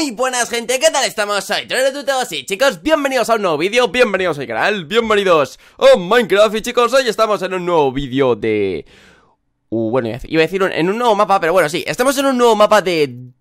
Muy buenas gente, ¿qué tal estamos? Soy Todos y chicos, bienvenidos a un nuevo vídeo, bienvenidos al canal, bienvenidos a Minecraft y chicos, hoy estamos en un nuevo vídeo de... Uh, bueno, iba a decir en un nuevo mapa, pero bueno, sí, estamos en un nuevo mapa de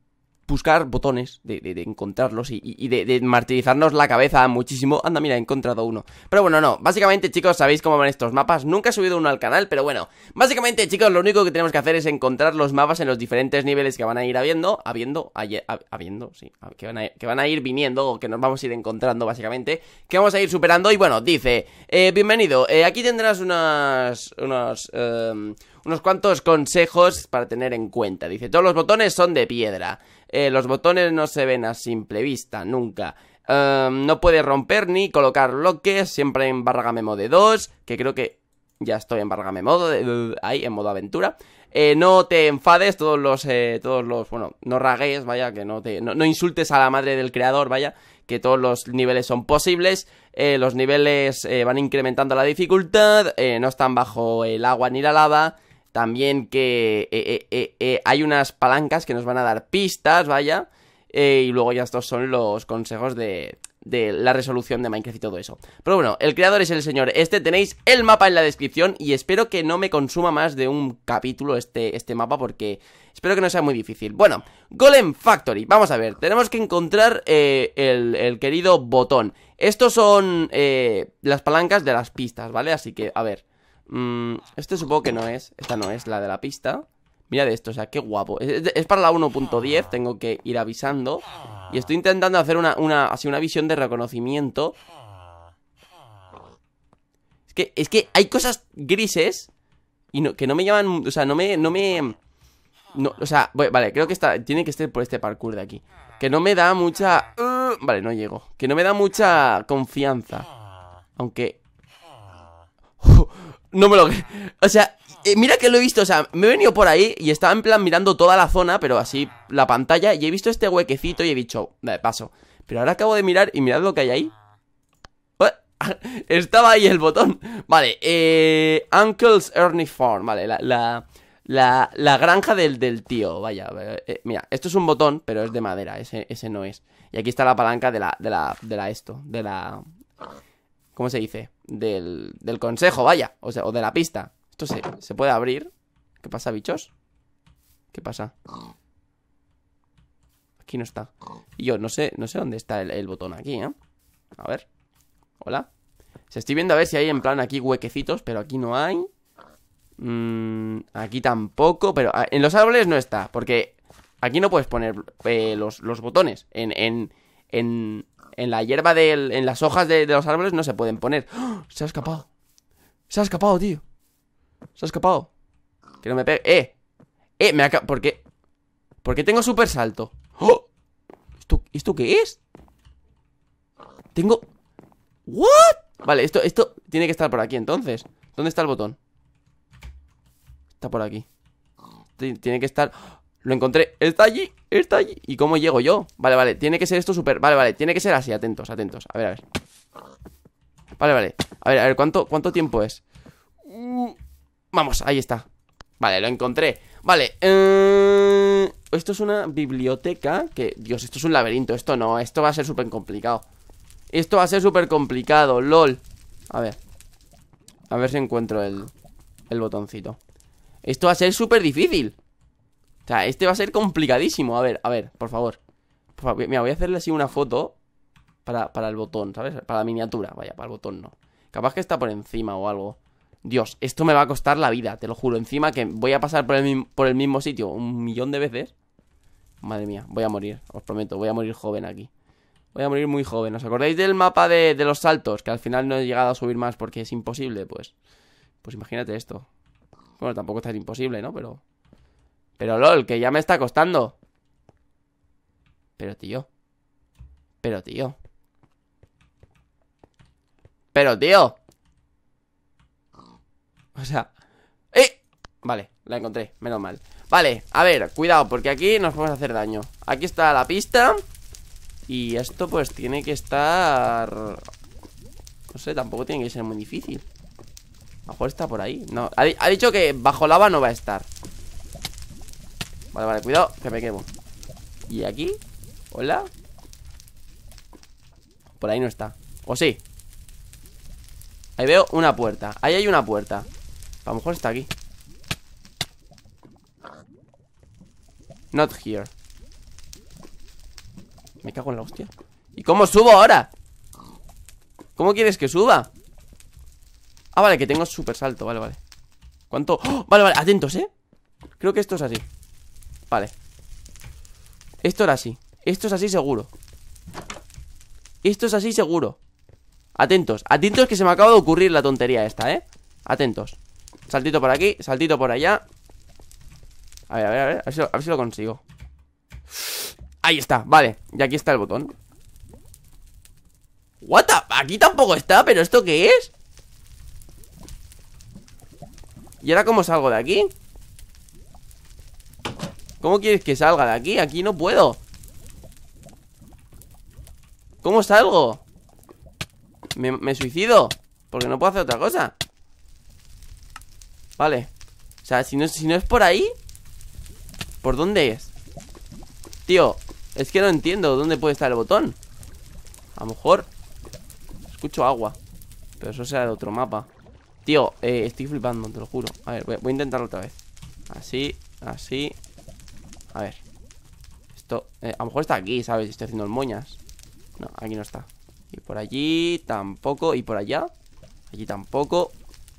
buscar botones, de, de, encontrarlos y, y de, martirizarnos la cabeza muchísimo. Anda, mira, he encontrado uno. Pero bueno, no. Básicamente, chicos, sabéis cómo van estos mapas. Nunca he subido uno al canal, pero bueno. Básicamente, chicos, lo único que tenemos que hacer es encontrar los mapas en los diferentes niveles que van a ir habiendo. Habiendo, ayer, habiendo, sí. Que van, a, ir viniendo o que nos vamos a ir encontrando, básicamente. Que vamos a ir superando. Y bueno, dice, eh, bienvenido. Eh, aquí tendrás unas... Unos, em, unos cuantos consejos para tener en cuenta. Dice, todos los botones son de piedra. Eh, los botones no se ven a simple vista, nunca. Em, no puedes romper ni colocar bloques, siempre en barra modo de 2, que creo que ya estoy en barra modo ahí, en modo aventura. Eh, no te enfades, todos los, eh, todos los, bueno, no ragues, vaya, que no te, no, insultes a la madre del creador, vaya, que todos los niveles son posibles, los niveles van incrementando la dificultad, no están bajo el agua ni la lava, también que eh, eh, eh, hay unas palancas que nos van a dar pistas, vaya. y luego ya estos son los consejos de, la resolución de Minecraft y todo eso. Pero bueno, el creador es el señor este, tenéis el mapa en la descripción y espero que no me consuma más de un capítulo este, este mapa porque espero que no sea muy difícil. Bueno, Golem Factory, vamos a ver, tenemos que encontrar el, querido botón. Estos son las palancas de las pistas, ¿vale? Así que, a ver, Mmm. este supongo que no es. Esta no es la de la pista. Mira de esto, o sea, qué guapo. Es, para la 1.10, tengo que ir avisando. Y estoy intentando hacer una, una, así una visión de reconocimiento. Es que, es que hay cosas grises y no, que no me llaman, o sea, no me, no me... No, o sea, vale, creo que está, tiene que estar por este parkour de aquí. Que no me da mucha... Uh, vale, no llego. Que no me da mucha confianza. Aunque... No me lo... O sea, eh, mira que lo he visto, o sea, me he venido por ahí y estaba en plan mirando toda la zona, pero así, la pantalla, y he visto este huequecito y he dicho, de paso. Pero ahora acabo de mirar y mirad lo que hay ahí. Estaba ahí el botón. Vale, eh, Uncle's Ernie Farm, vale, la, la, la, granja del, del, tío, vaya. Eh, mira, esto es un botón, pero es de madera, ese, ese no es. Y aquí está la palanca de la, de la, de la esto, de la... ¿Cómo se dice? Del, consejo, vaya. O, sea, o de la pista. Esto se, puede abrir. ¿Qué pasa, bichos? ¿Qué pasa? Aquí no está. Y yo no sé, no sé dónde está el, botón aquí, ¿eh? A ver. Hola. Se estoy viendo a ver si hay en plan aquí huequecitos, pero aquí no hay. Mm, aquí tampoco, pero ah, en los árboles no está, porque aquí no puedes poner eh, los, botones. en, en, en la hierba, del, en las hojas de, los árboles no se pueden poner. ¡Oh! Se ha escapado. Se ha escapado, tío. Se ha escapado. Que no me pegue. ¡Eh! ¡Eh! Me ha ¿Por qué? ¿Por qué tengo super salto? ¡Oh! ¿Esto, ¿Esto qué es? Tengo... ¿What? Vale, esto, esto tiene que estar por aquí entonces. ¿Dónde está el botón? Está por aquí. Tiene que estar... Lo encontré. Está allí, está allí. ¿Y cómo llego yo? Vale, vale, tiene que ser esto súper. Vale, vale, tiene que ser así. Atentos, atentos. A ver, a ver. Vale, vale. A ver, a ver, ¿cuánto, cuánto tiempo es? Uh, vamos, ahí está. Vale, lo encontré. Vale, eh, esto es una biblioteca. Que, Dios, esto es un laberinto. Esto no, esto va a ser súper complicado. Esto va a ser súper complicado, lol. A ver. A ver si encuentro el, el botoncito. Esto va a ser súper difícil. O sea, este va a ser complicadísimo. A ver, a ver, por favor. mira, voy a hacerle así una foto para, para el botón, ¿sabes? Para la miniatura, vaya, para el botón no. Capaz que está por encima o algo. Dios, esto me va a costar la vida, te lo juro. Encima que voy a pasar por el, por el mismo sitio un millón de veces. Madre mía, voy a morir, os prometo, voy a morir joven aquí. Voy a morir muy joven. ¿Os acordáis del mapa de, de, los saltos? Que al final no he llegado a subir más porque es imposible, pues. Pues imagínate esto. Bueno, tampoco está imposible, ¿no? Pero. Pero lol, que ya me está costando. Pero tío. Pero tío. Pero tío. O sea... ¡Eh! Vale, la encontré, menos mal. Vale, a ver, cuidado, porque aquí nos podemos hacer daño. Aquí está la pista. Y esto pues tiene que estar... No sé, tampoco tiene que ser muy difícil. A lo está por ahí. No, ha, ha dicho que bajo lava no va a estar. Vale, vale, cuidado, que me quemo ¿Y aquí? ¿Hola? Por ahí no está ¿O sí? Ahí veo una puerta Ahí hay una puerta A lo mejor está aquí Not here Me cago en la hostia ¿Y cómo subo ahora? ¿Cómo quieres que suba? Ah, vale, que tengo super salto, vale, vale ¿Cuánto? ¡Oh! Vale, vale, atentos, ¿eh? Creo que esto es así Vale Esto era así Esto es así seguro Esto es así seguro Atentos, atentos que se me acaba de ocurrir la tontería esta, ¿eh? Atentos Saltito por aquí, saltito por allá A ver, a ver, a ver, a ver si lo, consigo Ahí está, vale Y aquí está el botón What Aquí tampoco está, pero ¿esto qué es? ¿Y ahora cómo salgo de aquí? ¿Cómo quieres que salga de aquí? Aquí no puedo ¿Cómo salgo? Me, suicido Porque no puedo hacer otra cosa Vale O sea, si no, si no es por ahí ¿Por dónde es? Tío, es que no entiendo dónde puede estar el botón A lo mejor Escucho agua Pero eso será de otro mapa Tío, eh, estoy flipando, te lo juro A ver, voy, voy a intentarlo otra vez Así, así a ver Esto, eh, a lo mejor está aquí, ¿sabes? Estoy haciendo el moñas No, aquí no está Y por allí tampoco Y por allá Allí tampoco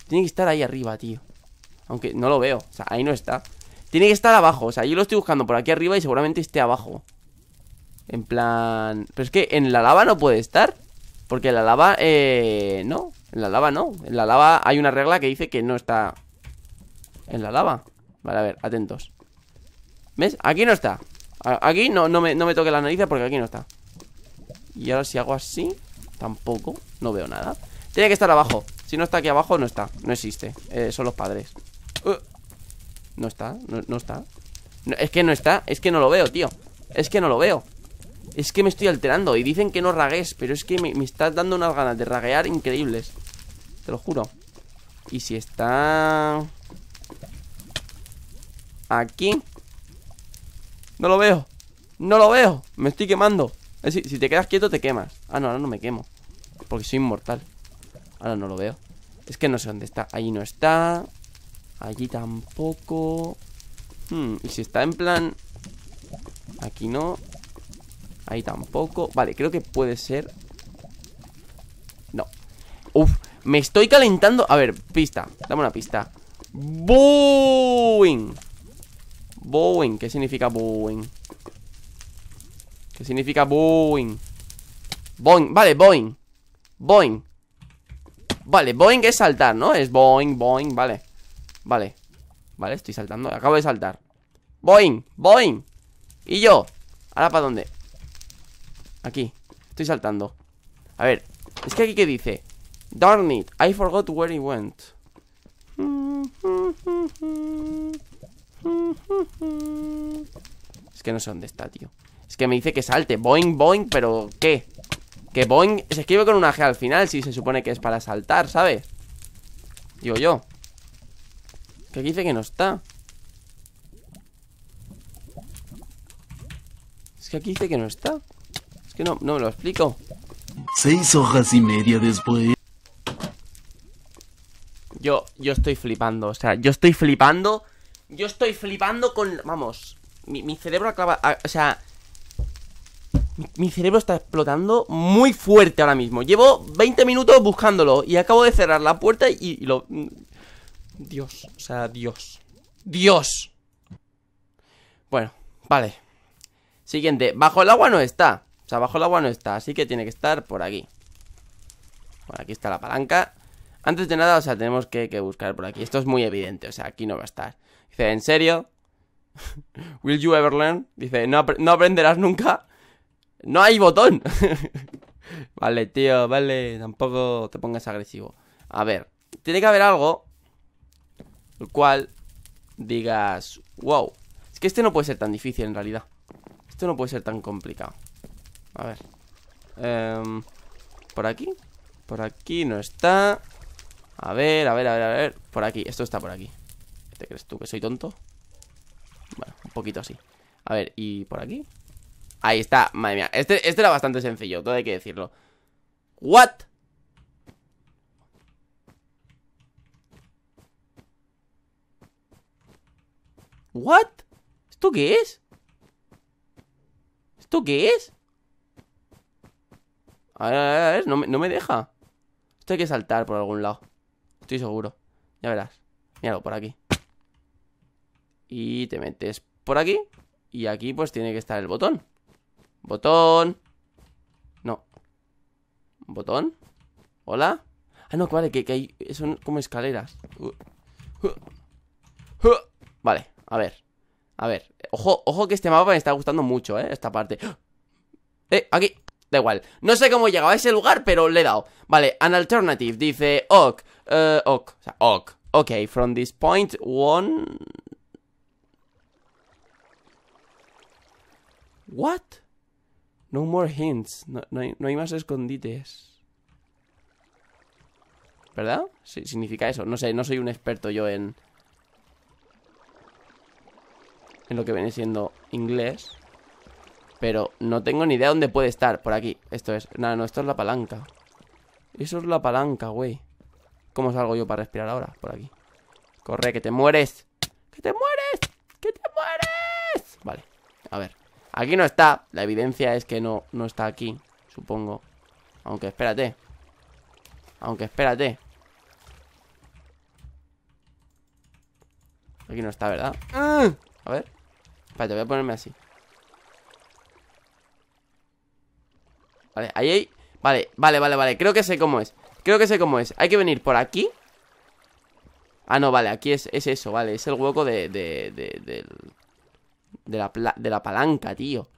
Tiene que estar ahí arriba, tío Aunque no lo veo O sea, ahí no está Tiene que estar abajo O sea, yo lo estoy buscando por aquí arriba Y seguramente esté abajo En plan... Pero es que en la lava no puede estar Porque la lava... Eh... No En la lava no En la lava hay una regla que dice que no está... En la lava Vale, a ver, atentos ¿Ves? Aquí no está Aquí no, no, me, toque la nariz porque aquí no está Y ahora si hago así Tampoco, no veo nada Tiene que estar abajo, si no está aquí abajo no está No existe, eh, son los padres uh. No está, no, está Es que no está, es que no lo veo, tío Es que no lo veo Es que me estoy alterando y dicen que no ragues Pero es que me, me estás dando unas ganas de raguear increíbles Te lo juro Y si está... Aquí no lo veo. No lo veo. Me estoy quemando. Es decir, si te quedas quieto te quemas. Ah, no, ahora no me quemo. Porque soy inmortal. Ahora no lo veo. Es que no sé dónde está. Allí no está. Allí tampoco. Hmm, y si está en plan... Aquí no. Ahí tampoco. Vale, creo que puede ser... No. Uf, me estoy calentando. A ver, pista. Dame una pista. ¡Boing! Boeing, ¿qué significa boeing? ¿Qué significa Boeing? Boing, vale, boing Boing Vale, Boeing es saltar, ¿no? Es boing, boing, vale Vale, vale, estoy saltando, acabo de saltar Boing, boing Y yo, ¿ahora para dónde? Aquí, estoy saltando A ver, es que aquí que dice Darn it, I forgot where he went es que no sé dónde está, tío Es que me dice que salte Boing, boing, pero ¿qué? Que boing se escribe con una G al final Si se supone que es para saltar, ¿sabes? Digo yo Que aquí dice que no está Es que aquí dice que no está Es que no, no me lo explico Seis hojas y media después yo, yo estoy flipando, o sea, yo estoy flipando yo estoy flipando con... Vamos, mi, cerebro acaba... o sea... Mi, cerebro está explotando muy fuerte ahora mismo. Llevo 20 minutos buscándolo y acabo de cerrar la puerta y, lo... Dios, o sea, Dios. Dios. Bueno, vale. Siguiente, bajo el agua no está. O sea, bajo el agua no está, así que tiene que estar por aquí. Por aquí está la palanca. Antes de nada, o sea, tenemos que buscar por aquí. Esto es muy evidente, o sea, aquí no va a estar. Dice, ¿en serio? ¿Will you ever learn? Dice, no, aprenderás nunca. No hay botón. vale, tío, vale, tampoco te pongas agresivo. A ver, tiene que haber algo. El cual digas, wow. Es que este no puede ser tan difícil en realidad. Esto no puede ser tan complicado. A ver. Em, por aquí. Por aquí no está. A ver, a ver, a ver, a ver. Por aquí. Esto está por aquí crees tú que soy tonto? Bueno, un poquito así A ver, ¿y por aquí? Ahí está, madre mía Este, este era bastante sencillo, todo hay que decirlo ¿What? ¿What? ¿Esto qué es? ¿Esto qué es? A ver, a ver, no me, no me deja Esto hay que saltar por algún lado Estoy seguro, ya verás Míralo, por aquí y te metes por aquí. Y aquí pues tiene que estar el botón. Botón. No. Botón. Hola. Ah, no, vale, que, que hay... Son como escaleras. Vale, a ver. A ver. Ojo, ojo que este mapa me está gustando mucho, ¿eh? Esta parte. Eh, aquí. Da igual. No sé cómo he llegado a ese lugar, pero le he dado. Vale, an alternative. Dice, ok. Eh, ok. ok. Ok, from this point, one... What? No more hints. No, hay, más escondites. ¿Verdad? significa eso. No sé, no soy un experto yo en... En lo que viene siendo inglés. Pero no tengo ni idea dónde puede estar. Por aquí. Esto es... Nada, no, esto es la palanca. Eso es la palanca, güey. ¿Cómo salgo yo para respirar ahora? Por aquí. Corre, que te mueres. ¡Que te mueres! ¡Que te mueres! Vale, a ver. Aquí no está. La evidencia es que no, no está aquí, supongo. Aunque espérate. Aunque espérate. Aquí no está, ¿verdad? ¡Ah! A ver. Espérate, voy a ponerme así. Vale, ahí hay... Vale, vale, vale, vale. Creo que sé cómo es. Creo que sé cómo es. Hay que venir por aquí. Ah, no, vale. Aquí es, eso, vale. Es el hueco de, del de la, palanca, tío.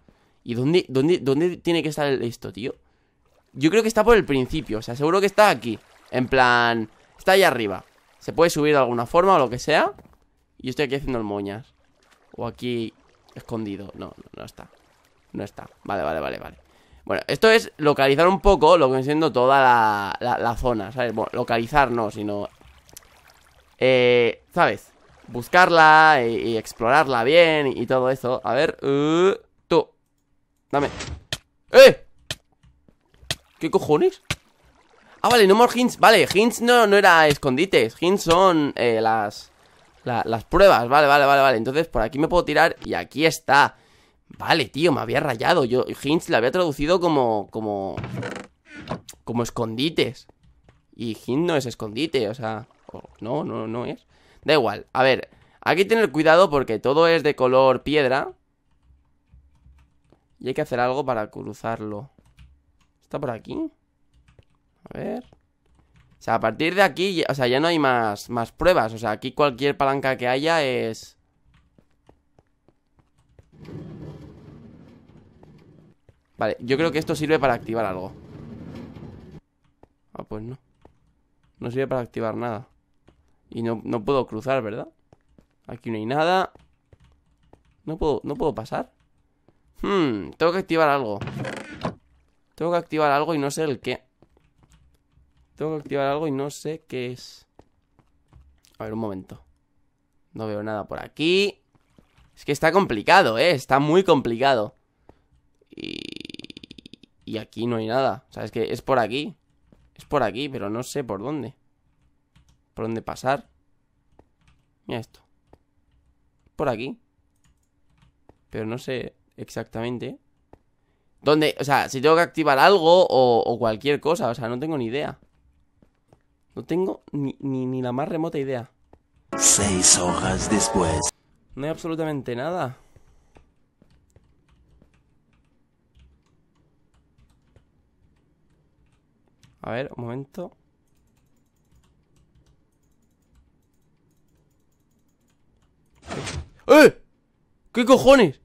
¿Y dónde, dónde tiene que estar esto, tío? Yo creo que está por el principio, o sea, seguro que está aquí. En plan, está ahí arriba. Se puede subir de alguna forma o lo que sea. Y yo estoy aquí haciendo el moñas. O aquí escondido. No, no, está. No está. Vale, vale, vale, vale. Bueno, esto es localizar un poco lo que siendo toda la, la, zona, ¿sabes? Bueno, localizar no, sino... Eh, ¿sabes? buscarla y, explorarla bien y, todo eso. A ver, uh, tú, dame. ¡Eh! ¿Qué cojones? Ah, vale, no more hints. Vale, hints no, no era escondites. Hints son eh, las, las pruebas. Vale, vale, vale, vale. Entonces por aquí me puedo tirar y aquí está. Vale, tío, me había rayado. Yo hints la había traducido como, como, como escondites. Y hint no es escondite, o sea, no, no, no es. Da igual. A ver, hay que tener cuidado porque todo es de color piedra. Y hay que hacer algo para cruzarlo. ¿Está por aquí? A ver. O sea, a partir de aquí, o sea, ya no hay más, más pruebas. O sea, aquí cualquier palanca que haya es... Vale, yo creo que esto sirve para activar algo. Ah, pues no. No sirve para activar nada. Y no, puedo cruzar, ¿verdad? Aquí no hay nada. No puedo, no puedo pasar. Hmm, tengo que activar algo. Tengo que activar algo y no sé el qué. Tengo que activar algo y no sé qué es. A ver, un momento. No veo nada por aquí. Es que está complicado, ¿eh? Está muy complicado. Y... Y aquí no hay nada. O sea, es que es por aquí. Es por aquí, pero no sé por dónde por dónde pasar. Mira esto. Por aquí. Pero no sé exactamente. ¿Dónde? O sea, si tengo que activar algo o, cualquier cosa. O sea, no tengo ni idea. No tengo ni, ni la más remota idea. Seis hojas después. No hay absolutamente nada. A ver, un momento. ¿Qué cojones?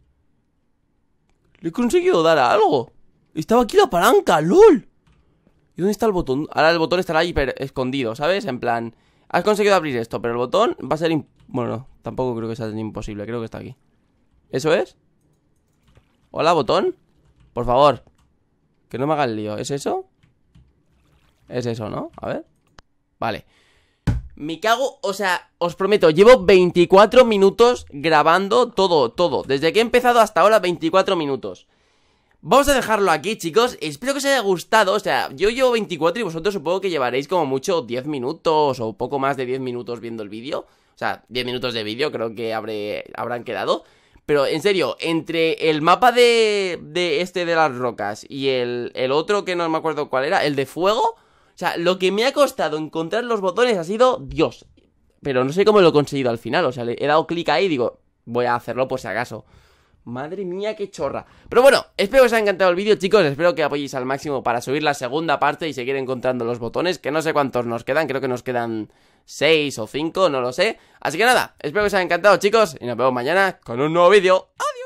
Le he conseguido dar a algo. Estaba aquí la palanca, LOL. ¿Y dónde está el botón? Ahora el botón estará hiper escondido, ¿sabes? En plan, has conseguido abrir esto, pero el botón va a ser... Bueno, tampoco creo que sea imposible, creo que está aquí. ¿Eso es? Hola, botón. Por favor. Que no me haga el lío. ¿Es eso? Es eso, ¿no? A ver. Vale. Me cago, o sea, os prometo, llevo 24 minutos grabando todo, todo. Desde que he empezado hasta ahora, 24 minutos. Vamos a dejarlo aquí, chicos. Espero que os haya gustado. O sea, yo llevo 24 y vosotros supongo que llevaréis como mucho 10 minutos o poco más de 10 minutos viendo el vídeo. O sea, 10 minutos de vídeo creo que habrán quedado. Pero en serio, entre el mapa de, de este de las rocas y el, el otro que no me acuerdo cuál era, el de fuego o sea, lo que me ha costado encontrar los botones ha sido Dios. Pero no sé cómo lo he conseguido al final. O sea, le he dado clic ahí y digo, voy a hacerlo por si acaso. Madre mía, qué chorra. Pero bueno, espero que os haya encantado el vídeo, chicos. Espero que apoyéis al máximo para subir la segunda parte y seguir encontrando los botones. Que no sé cuántos nos quedan. Creo que nos quedan 6 o 5, no lo sé. Así que nada, espero que os haya encantado, chicos. Y nos vemos mañana con un nuevo vídeo. ¡Adiós!